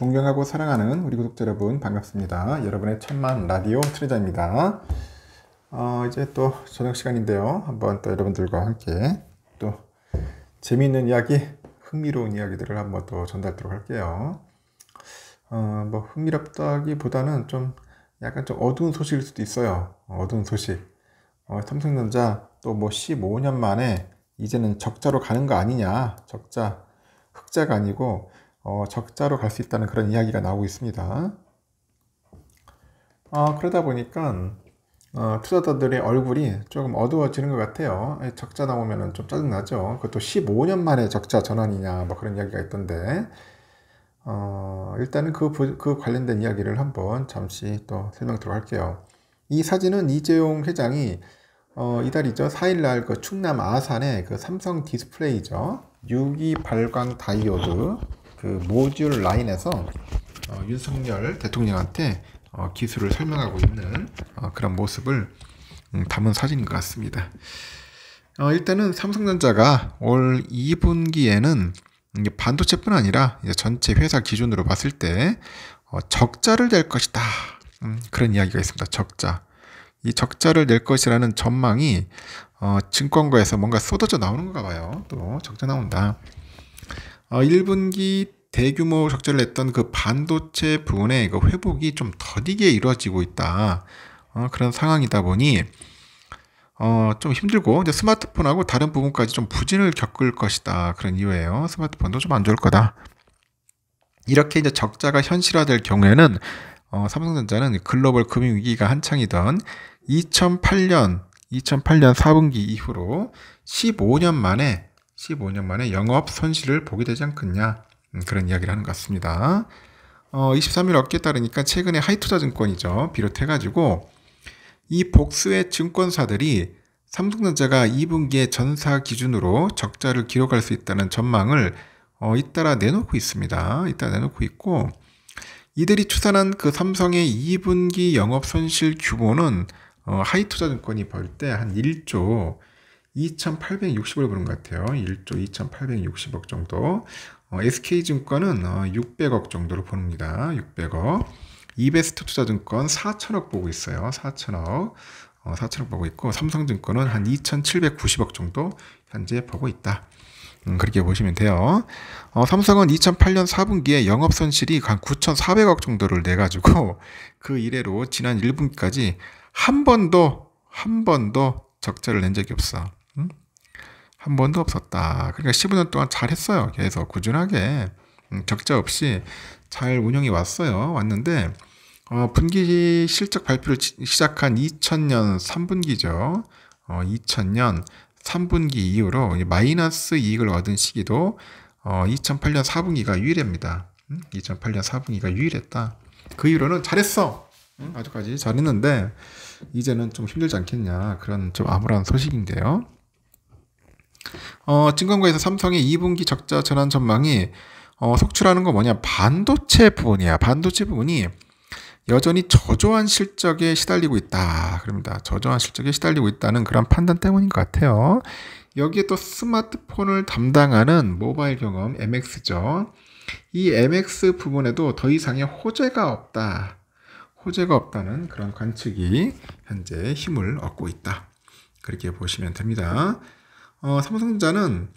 존경하고 사랑하는 우리 구독자 여러분 반갑습니다. 여러분의 천만 라디오 트레자입니다. 어, 이제 또 저녁 시간인데요. 한번 또 여러분들과 함께 또 재미있는 이야기, 흥미로운 이야기들을 한번 또 전달하도록 할게요. 어, 뭐 흥미롭다기보다는 좀 약간 좀 어두운 소식일 수도 있어요. 어두운 소식. 어, 삼성전자 또 뭐 15년 만에 이제는 적자로 가는 거 아니냐. 적자, 흑자가 아니고 어, 적자로 갈 수 있다는 그런 이야기가 나오고 있습니다. 어, 그러다 보니까 어, 투자자들의 얼굴이 조금 어두워지는 것 같아요. 예, 적자 나오면 좀 짜증나죠. 그것도 15년 만에 적자 전환이냐 뭐 그런 이야기가 있던데 어, 일단은 그, 그 관련된 이야기를 한번 잠시 또 설명드리도록 할게요. 이 사진은 이재용 회장이 어, 이달이죠. 4일날 그 충남 아산의 그 삼성 디스플레이죠. 유기 발광 다이오드 그 모듈 라인에서 어, 윤석열 대통령한테 어, 기술을 설명하고 있는 어, 그런 모습을 음, 담은 사진인 것 같습니다. 어, 일단은 삼성전자가 올 2분기에는 반도체뿐 아니라 전체 회사 기준으로 봤을 때 어, 적자를 낼 것이다. 음, 그런 이야기가 있습니다. 적자. 이 적자를 낼 것이라는 전망이 어, 증권가에서 뭔가 쏟아져 나오는가 봐요. 또 적자 나온다. 어, 1분기 대규모 적자를 냈던 그 반도체 부분의 그 회복이 좀 더디게 이루어지고 있다. 어, 그런 상황이다 보니 어, 좀 힘들고 이제 스마트폰하고 다른 부분까지 좀 부진을 겪을 것이다. 그런 이유예요. 스마트폰도 좀 안 좋을 거다. 이렇게 이제 적자가 현실화될 경우에는 어, 삼성전자는 글로벌 금융 위기가 한창이던 2008년 2008년 4분기 이후로 15년 만에 15년 만에 영업 손실을 보게 되지 않겠냐. 음, 그런 이야기를 하는 것 같습니다. 어, 23일 업계 따르니까 최근에 하이투자증권이죠. 비롯해가지고 이 복수의 증권사들이 삼성전자가 2분기에 전사 기준으로 적자를 기록할 수 있다는 전망을 어, 잇따라 내놓고 있습니다. 잇따라 내놓고 있고 이들이 추산한 그 삼성의 2분기 영업 손실 규모는 어, 하이투자증권이 벌 때 한 1조 2,860을 보는 것 같아요. 1조 2,860억 정도. SK증권은 어, 600억 어, 정도로 보입니다. 600억. 이베스트 투자증권 4천억 보고 있어요. 4천억. 4천억 어, 보고 있고 삼성증권은 한 2,790억 정도 현재 보고 있다. 음, 그렇게 보시면 돼요. 어, 삼성은 2008년 4분기에 영업 손실이 한 9,400억 정도를 내 가지고 그 이래로 지난 1분기까지 한 번도 한 번도 적자를 낸 적이 없어. 한 번도 없었다. 그러니까 15년 동안 잘했어요. 계속 꾸준하게 음, 적자 없이 잘 운영이 왔어요. 왔는데 어, 분기 실적 발표를 시작한 2000년 3분기죠. 어, 2000년 3분기 이후로 마이너스 이익을 얻은 시기도 어, 2008년 4분기가 유일합니다. 음? 2008년 4분기가 유일했다. 그 이후로는 잘했어. 음, 아직까지 잘했는데 이제는 좀 힘들지 않겠냐 그런 좀 암울한 소식인데요. 어, 증권가에서 삼성의 2분기 적자 전환 전망이 어, 속출하는 건 뭐냐? 반도체 부분이야. 반도체 부분이 여전히 저조한 실적에 시달리고 있다. 그럽니다. 저조한 실적에 시달리고 있다는 그런 판단 때문인 것 같아요. 여기에 또 스마트폰을 담당하는 모바일 경험 MX죠. 이 MX 부분에도 더 이상의 호재가 없다. 호재가 없다는 그런 관측이 현재 힘을 얻고 있다. 그렇게 보시면 됩니다. 어, 삼성전자는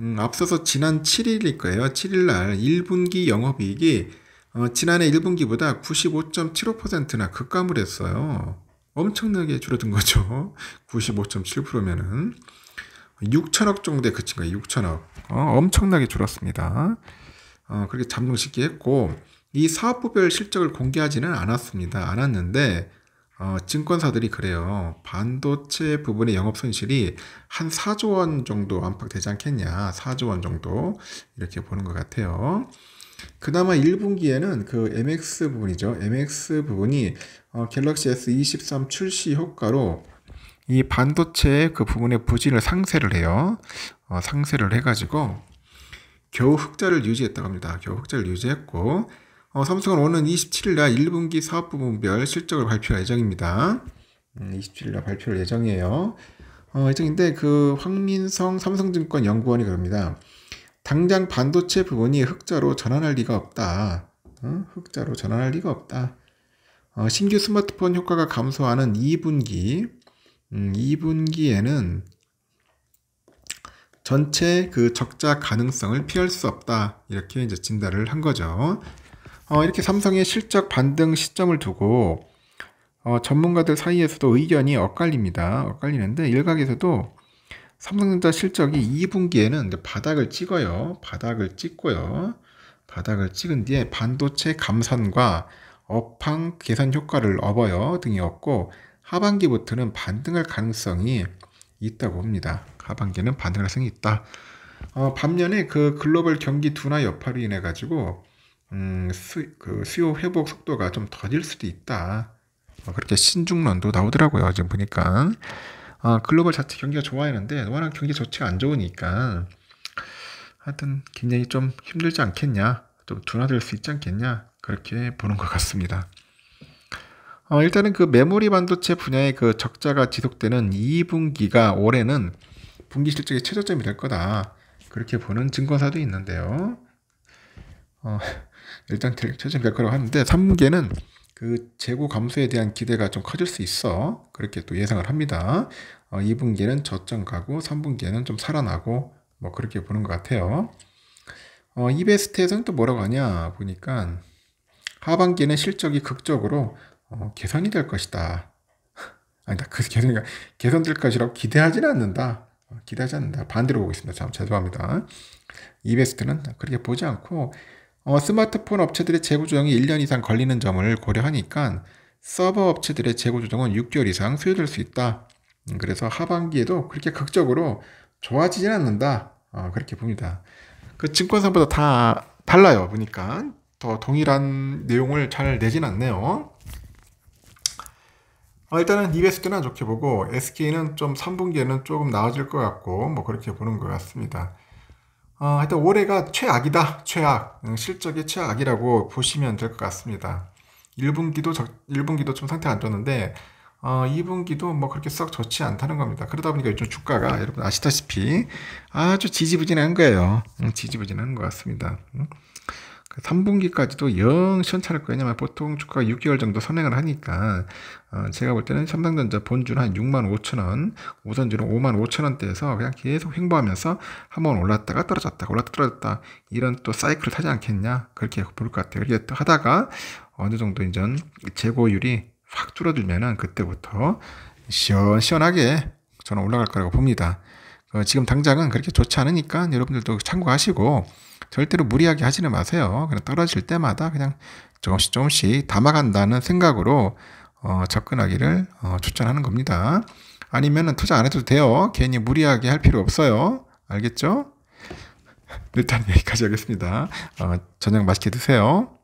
음, 앞서서 지난 7일일 거예요. 7일날 1분기 영업이익이 어, 지난해 1분기보다 95.75%나 급감을 했어요. 엄청나게 줄어든 거죠. 95.7%면은 6천억 정도에 그친 거예요. 6천억. 어, 엄청나게 줄었습니다. 어, 그렇게 잠정시키했고 이 사업부별 실적을 공개하지는 않았습니다. 않았는데 어, 증권사들이 그래요. 반도체 부분의 영업 손실이 한 4조 원 정도 안팎 되지 않겠냐. 4조 원 정도. 이렇게 보는 것 같아요. 그나마 1분기에는 그 MX 부분이죠. MX 부분이 어, 갤럭시 S23 출시 효과로 이 반도체 그 부분의 부진을 상쇄를 해요. 어, 상쇄를 해가지고 겨우 흑자를 유지했다고 합니다. 겨우 흑자를 유지했고 어, 삼성은 오는 27일 날 1분기 사업 부분별 실적을 발표할 예정입니다. 음, 27일 날 발표할 예정이에요. 어, 예정인데 그 황민성 삼성증권 연구원이 그럽니다. 당장 반도체 부분이 흑자로 전환할 리가 없다. 어? 흑자로 전환할 리가 없다. 어, 신규 스마트폰 효과가 감소하는 2분기, 음, 2분기에는 전체 그 적자 가능성을 피할 수 없다. 이렇게 이제 진단을 한 거죠. 어, 이렇게 삼성의 실적 반등 시점을 두고 어, 전문가들 사이에서도 의견이 엇갈립니다. 엇갈리는데 일각에서도 삼성전자 실적이 2분기에는 바닥을 찍어요. 바닥을 찍고요. 바닥을 찍은 뒤에 반도체 감산과 업황 개선 효과를 업어요 등이었고 하반기부터는 반등할 가능성이 있다고 봅니다. 하반기는 반등할 가능성이 있다. 어, 반면에 그 글로벌 경기 둔화 여파로 인해 가지고 음, 수, 그 수요 회복 속도가 좀 더딜 수도 있다. 뭐 그렇게 신중론도 나오더라고요. 지금 보니까. 아, 글로벌 자체 경기가 좋아하는데 워낙 경기 자체가 안 좋으니까 하여튼 굉장히 좀 힘들지 않겠냐. 좀 둔화될 수 있지 않겠냐. 그렇게 보는 것 같습니다. 어, 일단은 그 메모리 반도체 분야의 그 적자가 지속되는 2분기가 올해는 분기 실적의 최저점이 될 거다. 그렇게 보는 증권사도 있는데요. 어, 일단 최저임금 될 거라고 하는데 3개는 그 재고 감소에 대한 기대가 좀 커질 수 있어 그렇게 또 예상을 합니다. 어, 2분기는 저점 가고 3분기에는 좀 살아나고 뭐 그렇게 보는 것 같아요. 어, 이베스트에서는 또 뭐라고 하냐 보니까 하반기에는 실적이 극적으로 어, 개선이 될 것이다. 아니다 그 개선이 개선될 것이라고 기대하지는 않는다. 어, 기대하지 않는다. 반대로 보고 있습니다. 참 죄송합니다. 이베스트는 그렇게 보지 않고 어, 스마트폰 업체들의 재고 조정이 1년 이상 걸리는 점을 고려하니까 서버 업체들의 재고 조정은 6개월 이상 소요될 수 있다. 음, 그래서 하반기에도 그렇게 극적으로 좋아지진 않는다. 어, 그렇게 봅니다. 그 증권사보다 다 달라요. 보니까 더 동일한 내용을 잘 내진 않네요. 어, 일단은 EBS는 좋게 보고 SK는 좀 3분기에는 조금 나아질 것 같고 뭐 그렇게 보는 것 같습니다. 어, 하여튼 올해가 최악이다. 최악. 음, 실적이 최악이라고 보시면 될 것 같습니다. 1분기도, 적, 1분기도 좀 상태 안좋는데 어, 2분기도 뭐 그렇게 썩 좋지 않다는 겁니다. 그러다 보니까 요즘 주가가 여러분 아시다시피 아주 지지부진한 거예요. 음, 지지부진한 것 같습니다. 음. 3분기까지도 그 영 시원찮을 거예요. 왜냐면 보통 주가가 6개월 정도 선행을 하니까, 어, 제가 볼 때는 삼성전자 본주는 한 6만 5천 원, 오선주는 5만 5천 원대에서 그냥 계속 횡보하면서 한번 올랐다가 떨어졌다, 올랐다 떨어졌다, 이런 또 사이클을 타지 않겠냐, 그렇게 볼 것 같아요. 그렇게 또 하다가 어느 정도 이제 재고율이 확 줄어들면은 그때부터 시원시원하게 저는 올라갈 거라고 봅니다. 어, 지금 당장은 그렇게 좋지 않으니까 여러분들도 참고하시고 절대로 무리하게 하지는 마세요. 그냥 떨어질 때마다 그냥 조금씩 조금씩 담아간다는 생각으로 어, 접근하기를 어, 추천하는 겁니다. 아니면은 투자 안 해도 돼요. 괜히 무리하게 할 필요 없어요. 알겠죠? 일단 여기까지 하겠습니다. 어, 저녁 맛있게 드세요.